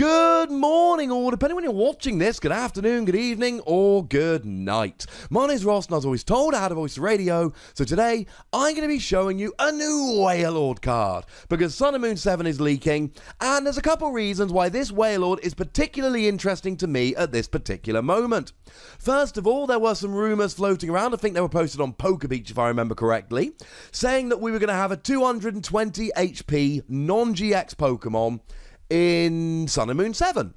Good morning, or depending when you're watching this, good afternoon, good evening, or good night. My name is Ross, and I was always told I had a voice radio, so today I'm going to be showing you a new Waylord card because Sun and Moon 7 is leaking, and there's a couple reasons why this Waylord is particularly interesting to me at this particular moment. First of all, there were some rumours floating around, I think they were posted on Poker Beach if I remember correctly, saying that we were going to have a 220 HP non GX Pokemon in Sun and Moon 7.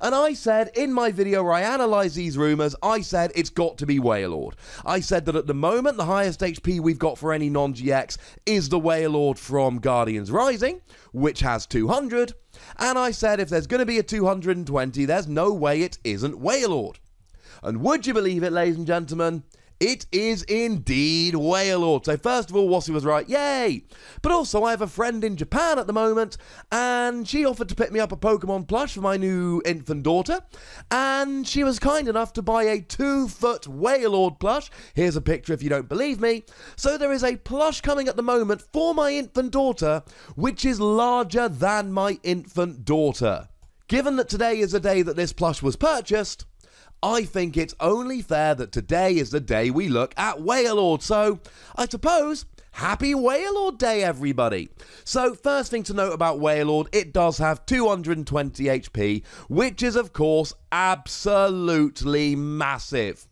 And I said in my video where I analyse these rumours, I said it's got to be Waylord. I said that at the moment, the highest HP we've got for any non GX is the Waylord from Guardians Rising, which has 200. And I said if there's going to be a 220, there's no way it isn't Waylord. And would you believe it, ladies and gentlemen? It is indeed whale So first of all, Wassy was right, yay! But also, I have a friend in Japan at the moment, and she offered to pick me up a Pokemon plush for my new infant daughter, and she was kind enough to buy a two-foot whale plush. Here's a picture if you don't believe me. So there is a plush coming at the moment for my infant daughter, which is larger than my infant daughter. Given that today is the day that this plush was purchased, I think it's only fair that today is the day we look at Whalelord. So, I suppose, happy Whalelord Day, everybody! So, first thing to note about Whalelord, it does have 220 HP, which is, of course, absolutely massive.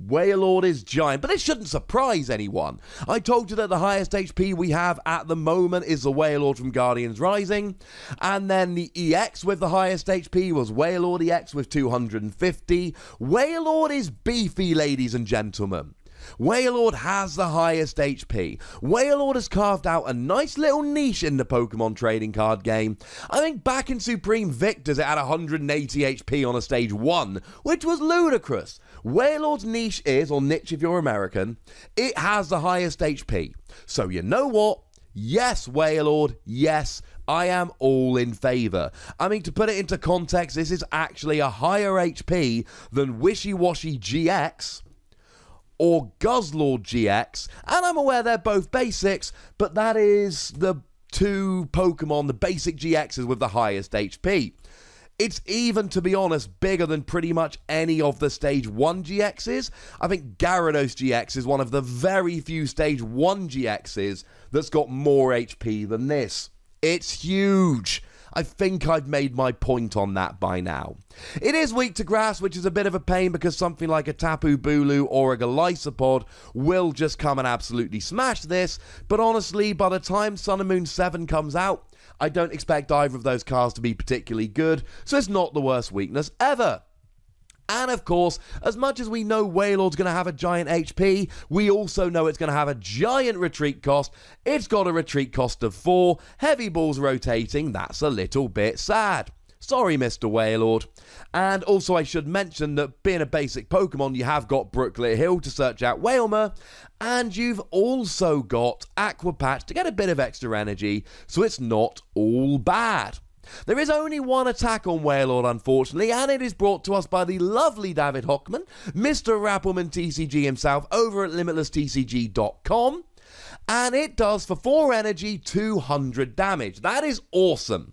Wailord is giant, but it shouldn't surprise anyone. I told you that the highest HP we have at the moment is the Wailord from Guardians Rising, and then the EX with the highest HP was Wailord EX with 250. Wailord is beefy, ladies and gentlemen. Wailord has the highest HP. Wailord has carved out a nice little niche in the Pokemon trading card game. I think back in Supreme Victors, it had 180 HP on a stage 1, which was ludicrous. Wailord's niche is, or niche if you're American, it has the highest HP. So you know what? Yes, Wailord, yes, I am all in favour. I mean, to put it into context, this is actually a higher HP than Wishy Washy GX, or Guzzlord GX, and I'm aware they're both basics, but that is the two Pokemon, the basic GXs with the highest HP. It's even, to be honest, bigger than pretty much any of the Stage 1 GXs. I think Gyarados GX is one of the very few Stage 1 GXs that's got more HP than this. It's huge. I think I've made my point on that by now. It is weak to grass, which is a bit of a pain because something like a Tapu Bulu or a Galysopod will just come and absolutely smash this. But honestly, by the time Sun and Moon 7 comes out, I don't expect either of those cars to be particularly good, so it's not the worst weakness ever. And of course, as much as we know Waylord's going to have a giant HP, we also know it's going to have a giant retreat cost. It's got a retreat cost of four. Heavy balls rotating, that's a little bit sad. Sorry, Mr. Waylord. And also, I should mention that being a basic Pokemon, you have got Brooklet Hill to search out Whalmer, and you've also got Aqua Patch to get a bit of extra energy, so it's not all bad. There is only one attack on Wailord, unfortunately, and it is brought to us by the lovely David Hockman, Mr. Rappelman TCG himself, over at limitlesstcg.com. And it does for 4 energy 200 damage. That is awesome.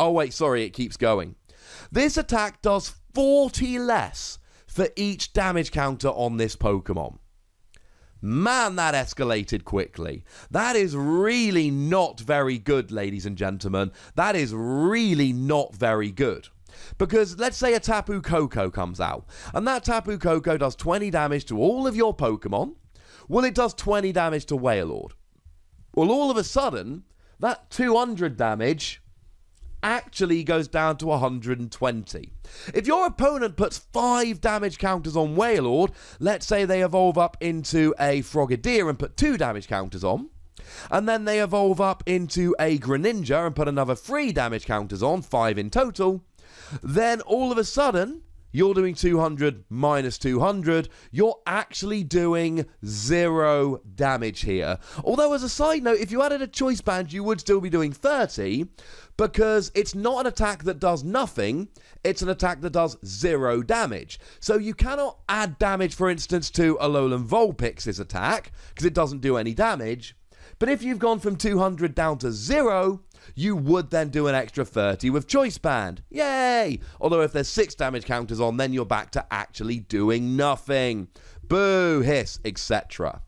Oh, wait, sorry, it keeps going. This attack does 40 less for each damage counter on this Pokemon. Man, that escalated quickly. That is really not very good, ladies and gentlemen. That is really not very good. Because let's say a Tapu Koko comes out, and that Tapu Koko does 20 damage to all of your Pokemon. Well, it does 20 damage to Wailord. Well, all of a sudden, that 200 damage actually goes down to 120. If your opponent puts five damage counters on Wailord, let's say they evolve up into a Frogadier and put two damage counters on, and then they evolve up into a Greninja and put another three damage counters on, five in total, then all of a sudden you're doing 200 minus 200, you're actually doing zero damage here. Although, as a side note, if you added a choice band, you would still be doing 30 because it's not an attack that does nothing, it's an attack that does zero damage. So you cannot add damage, for instance, to Alolan Vulpix's attack because it doesn't do any damage. But if you've gone from 200 down to zero, you would then do an extra 30 with Choice Band. Yay! Although if there's six damage counters on, then you're back to actually doing nothing. Boo, hiss, etc.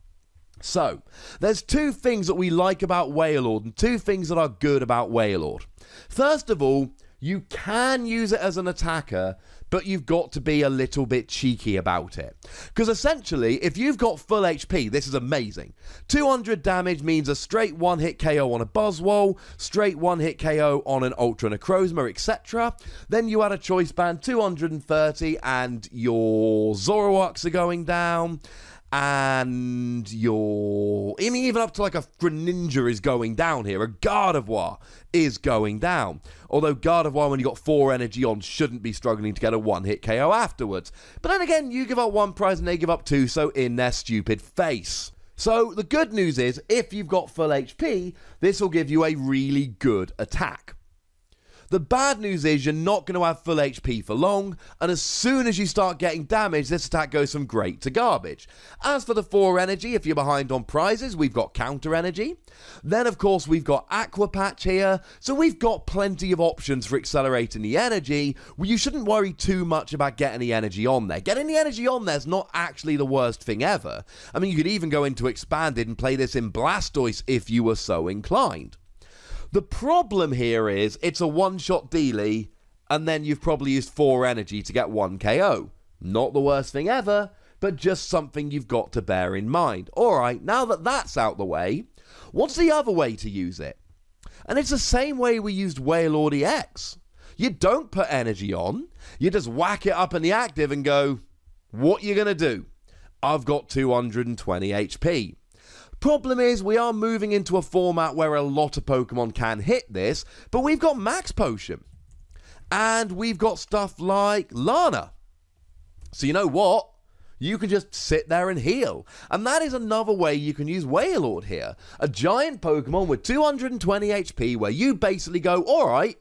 So, there's two things that we like about Wailord and two things that are good about Wailord. First of all, you can use it as an attacker, but you've got to be a little bit cheeky about it. Because essentially, if you've got full HP, this is amazing. 200 damage means a straight one hit KO on a Buzzwole, straight one hit KO on an Ultra Necrozma, etc. Then you add a choice band, 230, and your Zoroarks are going down and your I mean even up to like a Greninja is going down here. A Gardevoir is going down. Although Gardevoir, when you got four energy on, shouldn't be struggling to get a one-hit KO afterwards. But then again, you give up one prize and they give up two, so in their stupid face. So the good news is, if you've got full HP, this will give you a really good attack. The bad news is you're not going to have full HP for long, and as soon as you start getting damage, this attack goes from great to garbage. As for the 4 energy, if you're behind on prizes, we've got counter energy. Then, of course, we've got Aqua Patch here, so we've got plenty of options for accelerating the energy. Well, you shouldn't worry too much about getting the energy on there. Getting the energy on there is not actually the worst thing ever. I mean, you could even go into expanded and play this in Blastoise if you were so inclined. The problem here is it's a one shot dealy, and then you've probably used four energy to get one KO. Not the worst thing ever, but just something you've got to bear in mind. Alright, now that that's out the way, what's the other way to use it? And it's the same way we used Waylord EX. You don't put energy on, you just whack it up in the active and go, what you gonna do? I've got 220 HP. Problem is, we are moving into a format where a lot of Pokemon can hit this, but we've got Max Potion. And we've got stuff like Lana. So you know what? You can just sit there and heal. And that is another way you can use Wailord here. A giant Pokemon with 220 HP where you basically go, alright,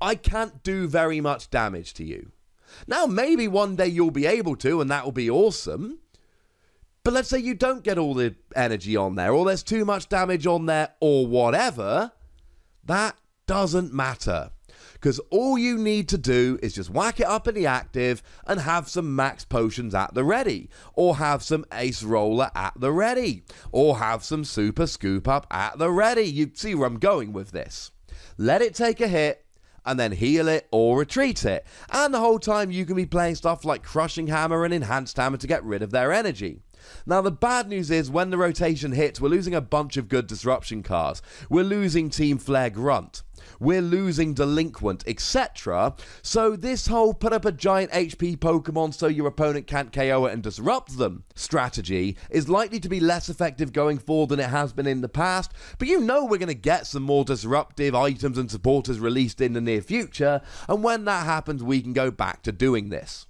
I can't do very much damage to you. Now, maybe one day you'll be able to, and that will be awesome. But let's say you don't get all the energy on there, or there's too much damage on there, or whatever. That doesn't matter. Because all you need to do is just whack it up in the active and have some max potions at the ready, or have some ace roller at the ready, or have some super scoop up at the ready. You see where I'm going with this. Let it take a hit, and then heal it or retreat it. And the whole time you can be playing stuff like Crushing Hammer and Enhanced Hammer to get rid of their energy. Now, the bad news is when the rotation hits, we're losing a bunch of good disruption cars. We're losing Team Flair Grunt. We're losing Delinquent, etc. So, this whole put up a giant HP Pokemon so your opponent can't KO it and disrupt them strategy is likely to be less effective going forward than it has been in the past. But you know we're going to get some more disruptive items and supporters released in the near future. And when that happens, we can go back to doing this.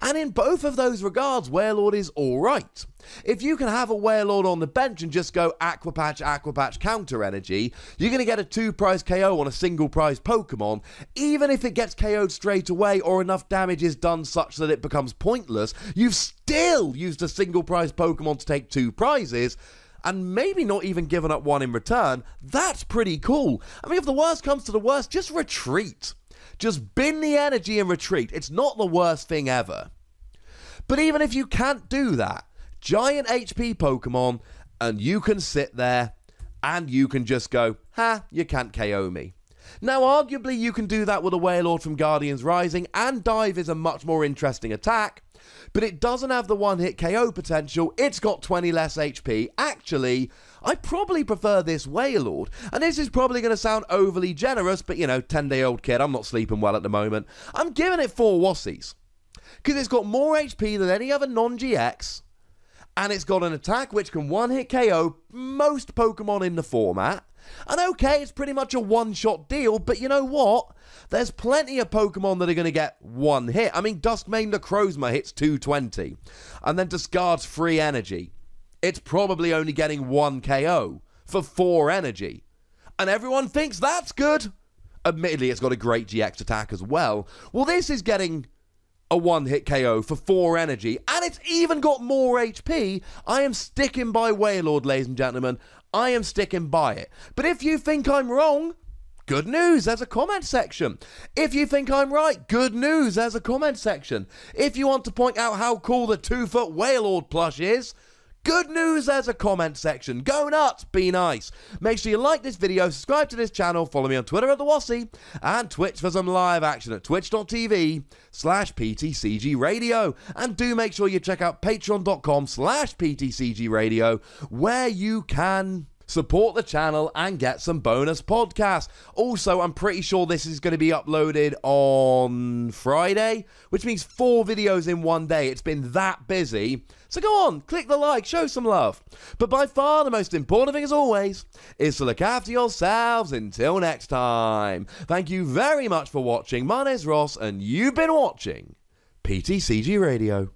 And in both of those regards, Warelord is alright. If you can have a Warelord on the bench and just go Aqua Patch, Aqua Patch, Counter Energy, you're going to get a two prize KO on a single prize Pokemon, even if it gets KO'd straight away or enough damage is done such that it becomes pointless, you've still used a single prize Pokemon to take two prizes and maybe not even given up one in return, that's pretty cool. I mean, if the worst comes to the worst, just retreat. Just bin the energy and retreat. It's not the worst thing ever. But even if you can't do that, giant HP Pokemon, and you can sit there and you can just go, ha, you can't KO me. Now, arguably, you can do that with a Wailord from Guardians Rising, and Dive is a much more interesting attack, but it doesn't have the one hit KO potential. It's got 20 less HP. Actually, I probably prefer this Waylord, and this is probably going to sound overly generous, but you know, 10 day old kid, I'm not sleeping well at the moment. I'm giving it 4 Wassies because it's got more HP than any other non GX, and it's got an attack which can one hit KO most Pokemon in the format. And okay, it's pretty much a one shot deal, but you know what? There's plenty of Pokemon that are going to get one hit. I mean, Duskmane Necrozma hits 220 and then discards free energy. It's probably only getting one KO for four energy. And everyone thinks that's good. Admittedly, it's got a great GX attack as well. Well, this is getting a one hit KO for four energy, and it's even got more HP. I am sticking by Waylord, ladies and gentlemen. I am sticking by it. But if you think I'm wrong, good news, there's a comment section. If you think I'm right, good news, there's a comment section. If you want to point out how cool the two foot whale plush is, Good news, there's a comment section. Go nuts, be nice. Make sure you like this video, subscribe to this channel, follow me on Twitter at The Wassy, and Twitch for some live action at twitch.tv slash ptcgradio. And do make sure you check out patreon.com slash ptcgradio, where you can support the channel and get some bonus podcasts. Also, I'm pretty sure this is going to be uploaded on Friday, which means four videos in one day. It's been that busy. So go on, click the like, show some love. But by far the most important thing, as always, is to look after yourselves until next time. Thank you very much for watching. My name's Ross, and you've been watching PTCG Radio.